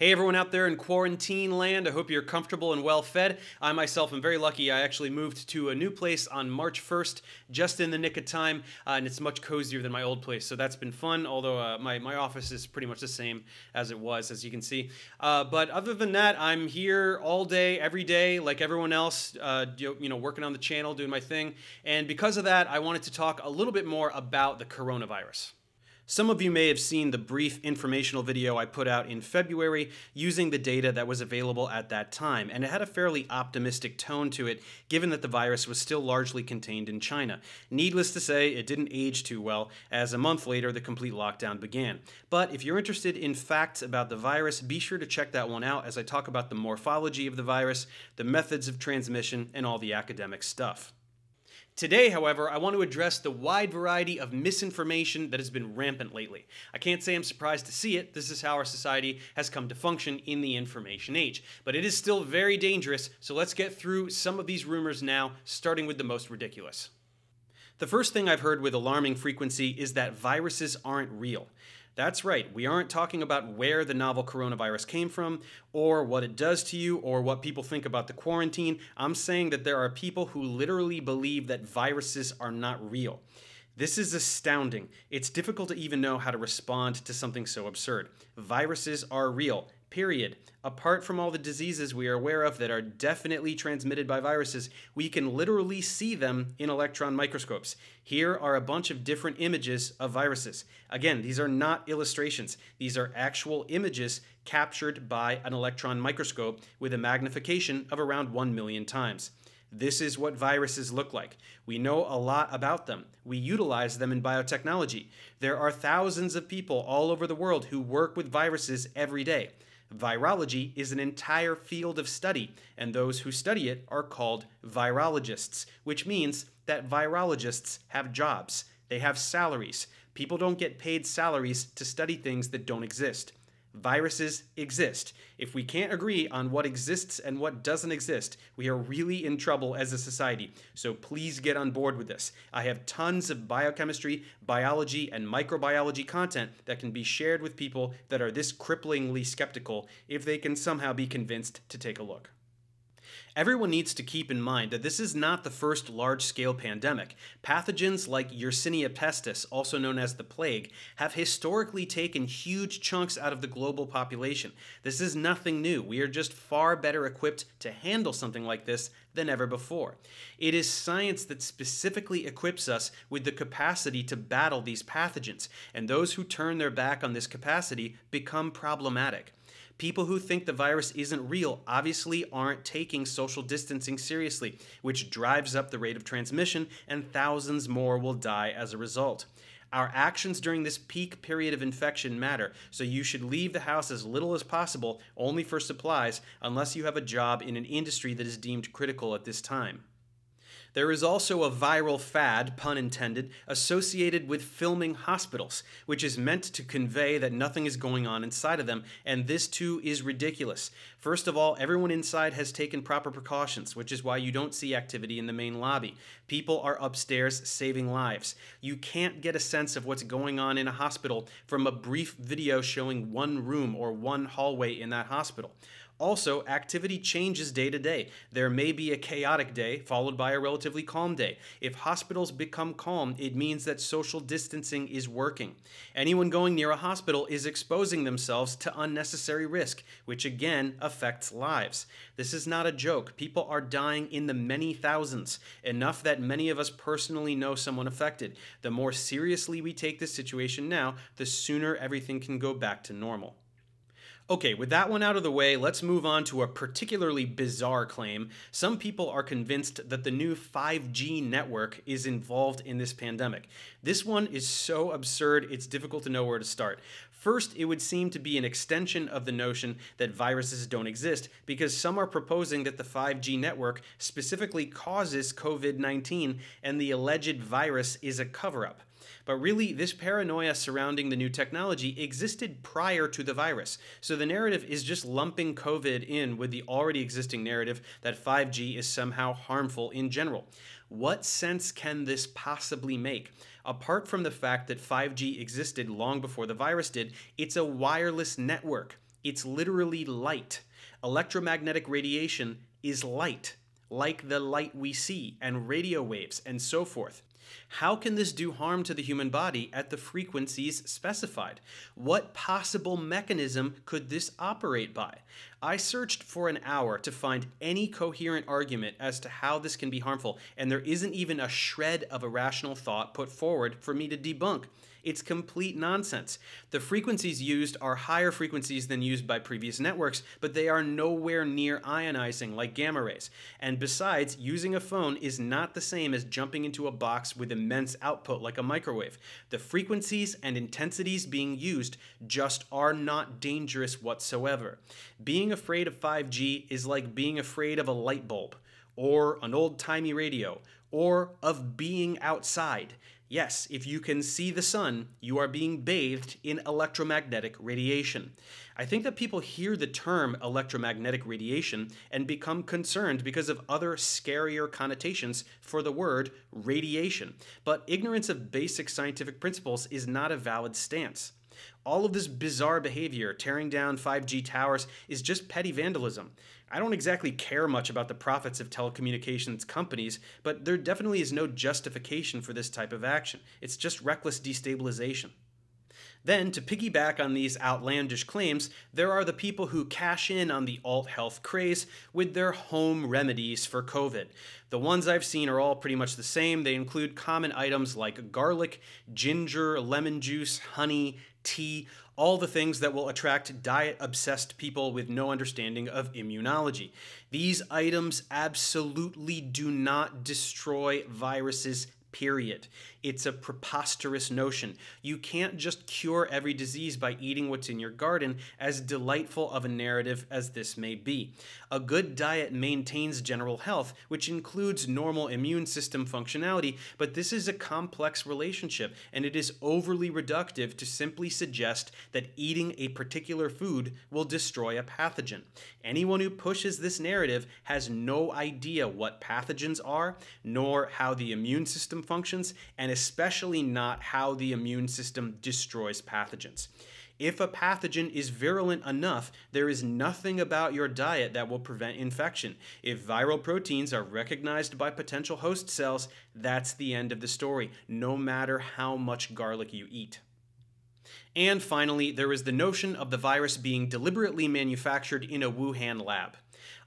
Hey, everyone out there in quarantine land, I hope you're comfortable and well fed. I myself am very lucky. I actually moved to a new place on March 1st, just in the nick of time, uh, and it's much cozier than my old place. So that's been fun, although uh, my, my office is pretty much the same as it was, as you can see. Uh, but other than that, I'm here all day, every day, like everyone else, uh, you know, working on the channel, doing my thing. And because of that, I wanted to talk a little bit more about the coronavirus. Some of you may have seen the brief informational video I put out in February using the data that was available at that time, and it had a fairly optimistic tone to it given that the virus was still largely contained in China. Needless to say, it didn't age too well, as a month later the complete lockdown began. But if you're interested in facts about the virus, be sure to check that one out as I talk about the morphology of the virus, the methods of transmission, and all the academic stuff. Today, however, I want to address the wide variety of misinformation that has been rampant lately. I can't say I'm surprised to see it, this is how our society has come to function in the information age. But it is still very dangerous, so let's get through some of these rumors now, starting with the most ridiculous. The first thing I've heard with alarming frequency is that viruses aren't real. That's right, we aren't talking about where the novel coronavirus came from, or what it does to you, or what people think about the quarantine. I'm saying that there are people who literally believe that viruses are not real. This is astounding. It's difficult to even know how to respond to something so absurd. Viruses are real, Period. Apart from all the diseases we are aware of that are definitely transmitted by viruses, we can literally see them in electron microscopes. Here are a bunch of different images of viruses. Again, these are not illustrations, these are actual images captured by an electron microscope with a magnification of around 1 million times. This is what viruses look like. We know a lot about them. We utilize them in biotechnology. There are thousands of people all over the world who work with viruses every day. Virology is an entire field of study, and those who study it are called virologists, which means that virologists have jobs, they have salaries. People don't get paid salaries to study things that don't exist. Viruses exist. If we can't agree on what exists and what doesn't exist, we are really in trouble as a society. So please get on board with this. I have tons of biochemistry, biology, and microbiology content that can be shared with people that are this cripplingly skeptical if they can somehow be convinced to take a look. Everyone needs to keep in mind that this is not the first large-scale pandemic. Pathogens like Yersinia pestis, also known as the plague, have historically taken huge chunks out of the global population. This is nothing new. We are just far better equipped to handle something like this than ever before. It is science that specifically equips us with the capacity to battle these pathogens, and those who turn their back on this capacity become problematic. People who think the virus isn't real obviously aren't taking social distancing seriously, which drives up the rate of transmission, and thousands more will die as a result. Our actions during this peak period of infection matter, so you should leave the house as little as possible, only for supplies, unless you have a job in an industry that is deemed critical at this time. There is also a viral fad, pun intended, associated with filming hospitals, which is meant to convey that nothing is going on inside of them, and this too is ridiculous. First of all, everyone inside has taken proper precautions, which is why you don't see activity in the main lobby. People are upstairs saving lives. You can't get a sense of what's going on in a hospital from a brief video showing one room or one hallway in that hospital. Also, activity changes day to day. There may be a chaotic day followed by a relatively calm day. If hospitals become calm, it means that social distancing is working. Anyone going near a hospital is exposing themselves to unnecessary risk, which again affects lives. This is not a joke. People are dying in the many thousands, enough that many of us personally know someone affected. The more seriously we take this situation now, the sooner everything can go back to normal. Okay, with that one out of the way, let's move on to a particularly bizarre claim. Some people are convinced that the new 5G network is involved in this pandemic. This one is so absurd, it's difficult to know where to start. First, it would seem to be an extension of the notion that viruses don't exist, because some are proposing that the 5G network specifically causes COVID 19 and the alleged virus is a cover up. But really, this paranoia surrounding the new technology existed prior to the virus. So the narrative is just lumping COVID in with the already existing narrative that 5G is somehow harmful in general. What sense can this possibly make? Apart from the fact that 5G existed long before the virus did, it's a wireless network. It's literally light. Electromagnetic radiation is light, like the light we see, and radio waves, and so forth. How can this do harm to the human body at the frequencies specified? What possible mechanism could this operate by? I searched for an hour to find any coherent argument as to how this can be harmful, and there isn't even a shred of a rational thought put forward for me to debunk. It's complete nonsense. The frequencies used are higher frequencies than used by previous networks, but they are nowhere near ionizing like gamma rays. And besides, using a phone is not the same as jumping into a box with a immense output like a microwave. The frequencies and intensities being used just are not dangerous whatsoever. Being afraid of 5G is like being afraid of a light bulb, or an old timey radio, or of being outside. Yes, if you can see the sun, you are being bathed in electromagnetic radiation. I think that people hear the term electromagnetic radiation and become concerned because of other scarier connotations for the word radiation. But ignorance of basic scientific principles is not a valid stance. All of this bizarre behavior, tearing down 5G towers, is just petty vandalism. I don't exactly care much about the profits of telecommunications companies, but there definitely is no justification for this type of action. It's just reckless destabilization. Then, to piggyback on these outlandish claims, there are the people who cash in on the alt health craze with their home remedies for COVID. The ones I've seen are all pretty much the same. They include common items like garlic, ginger, lemon juice, honey, tea, all the things that will attract diet obsessed people with no understanding of immunology. These items absolutely do not destroy viruses period. It's a preposterous notion. You can't just cure every disease by eating what's in your garden, as delightful of a narrative as this may be. A good diet maintains general health, which includes normal immune system functionality, but this is a complex relationship, and it is overly reductive to simply suggest that eating a particular food will destroy a pathogen. Anyone who pushes this narrative has no idea what pathogens are, nor how the immune system system functions, and especially not how the immune system destroys pathogens. If a pathogen is virulent enough, there is nothing about your diet that will prevent infection. If viral proteins are recognized by potential host cells, that's the end of the story, no matter how much garlic you eat. And finally, there is the notion of the virus being deliberately manufactured in a Wuhan lab.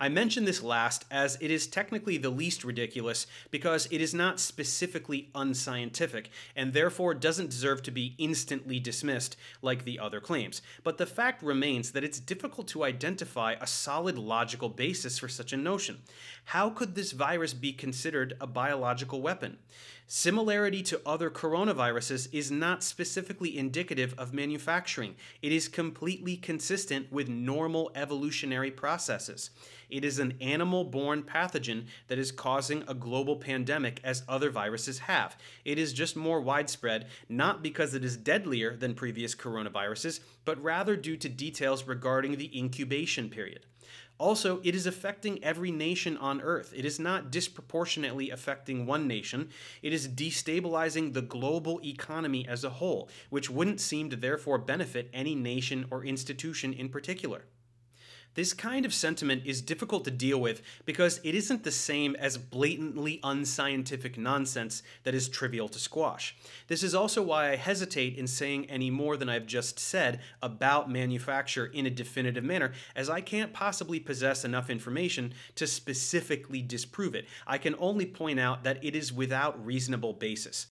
I mention this last as it is technically the least ridiculous because it is not specifically unscientific and therefore doesn't deserve to be instantly dismissed like the other claims. But the fact remains that it's difficult to identify a solid logical basis for such a notion. How could this virus be considered a biological weapon? Similarity to other coronaviruses is not specifically indicative of manufacturing. It is completely consistent with normal evolutionary processes. It is an animal born pathogen that is causing a global pandemic as other viruses have. It is just more widespread, not because it is deadlier than previous coronaviruses, but rather due to details regarding the incubation period. Also, it is affecting every nation on earth. It is not disproportionately affecting one nation, it is destabilizing the global economy as a whole, which wouldn't seem to therefore benefit any nation or institution in particular. This kind of sentiment is difficult to deal with because it isn't the same as blatantly unscientific nonsense that is trivial to squash. This is also why I hesitate in saying any more than I've just said about manufacture in a definitive manner, as I can't possibly possess enough information to specifically disprove it. I can only point out that it is without reasonable basis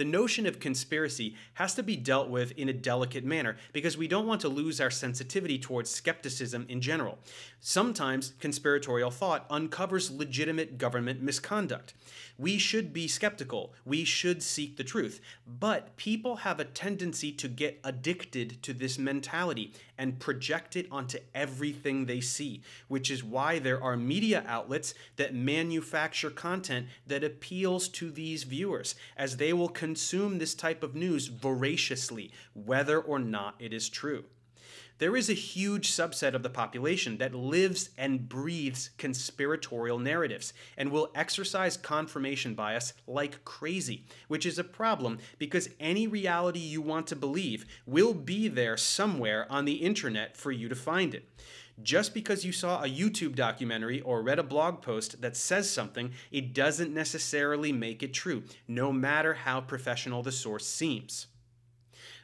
the notion of conspiracy has to be dealt with in a delicate manner because we don't want to lose our sensitivity towards skepticism in general. Sometimes conspiratorial thought uncovers legitimate government misconduct. We should be skeptical. We should seek the truth. But people have a tendency to get addicted to this mentality and project it onto everything they see, which is why there are media outlets that manufacture content that appeals to these viewers, as they will consume this type of news voraciously, whether or not it is true there is a huge subset of the population that lives and breathes conspiratorial narratives and will exercise confirmation bias like crazy, which is a problem because any reality you want to believe will be there somewhere on the internet for you to find it. Just because you saw a YouTube documentary or read a blog post that says something, it doesn't necessarily make it true, no matter how professional the source seems.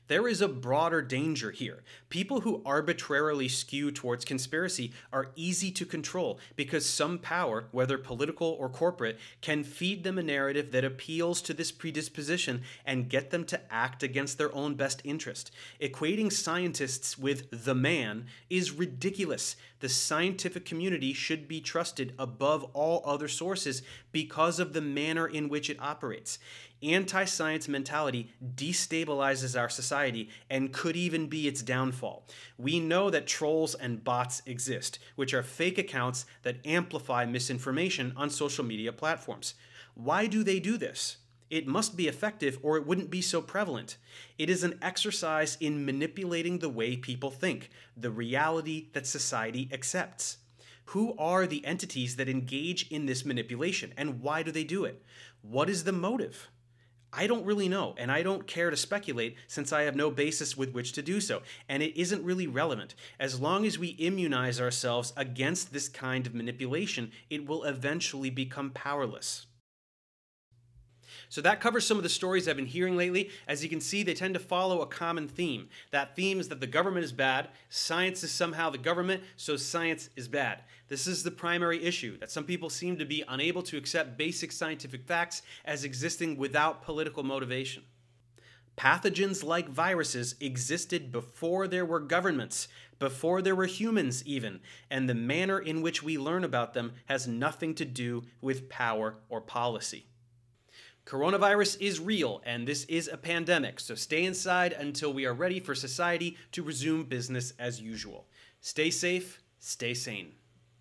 There is a broader danger here. People who arbitrarily skew towards conspiracy are easy to control because some power, whether political or corporate, can feed them a narrative that appeals to this predisposition and get them to act against their own best interest. Equating scientists with the man is ridiculous the scientific community should be trusted above all other sources because of the manner in which it operates. Anti science mentality destabilizes our society and could even be its downfall. We know that trolls and bots exist, which are fake accounts that amplify misinformation on social media platforms. Why do they do this? It must be effective or it wouldn't be so prevalent. It is an exercise in manipulating the way people think, the reality that society accepts. Who are the entities that engage in this manipulation and why do they do it? What is the motive? I don't really know, and I don't care to speculate since I have no basis with which to do so, and it isn't really relevant. As long as we immunize ourselves against this kind of manipulation, it will eventually become powerless. So that covers some of the stories I've been hearing lately. As you can see, they tend to follow a common theme. That theme is that the government is bad, science is somehow the government, so science is bad. This is the primary issue that some people seem to be unable to accept basic scientific facts as existing without political motivation. Pathogens like viruses existed before there were governments, before there were humans, even, and the manner in which we learn about them has nothing to do with power or policy. Coronavirus is real and this is a pandemic, so stay inside until we are ready for society to resume business as usual. Stay safe, stay sane.